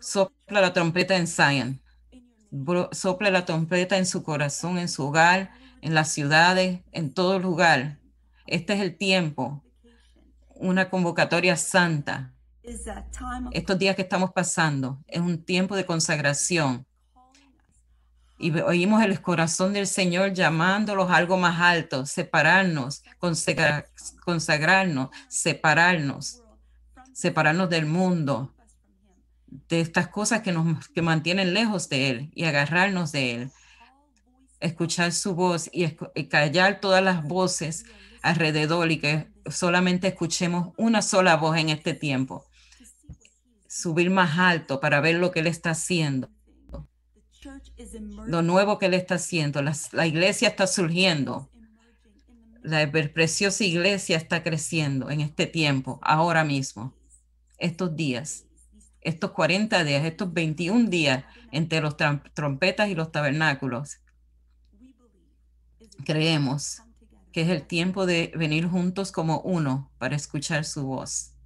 Sopla la trompeta en Zion. Sopla la trompeta en su corazón, en su hogar, en las ciudades, en todo lugar. Este es el tiempo, una convocatoria santa. Estos días que estamos pasando es un tiempo de consagración. Y oímos el corazón del Señor llamándolos a algo más alto, separarnos, consagrarnos, separarnos separarnos del mundo, de estas cosas que nos mantienen lejos de Él y agarrarnos de Él, escuchar su voz y, callar todas las voces alrededor y que solamente escuchemos una sola voz en este tiempo. Subir más alto para ver lo que Él está haciendo, lo nuevo que Él está haciendo. la, la iglesia está surgiendo. La preciosa iglesia está creciendo en este tiempo, ahora mismo estos días, estos 40 días, estos 21 días entre los trompetas y los tabernáculos. Creemos que es el tiempo de venir juntos como uno para escuchar su voz.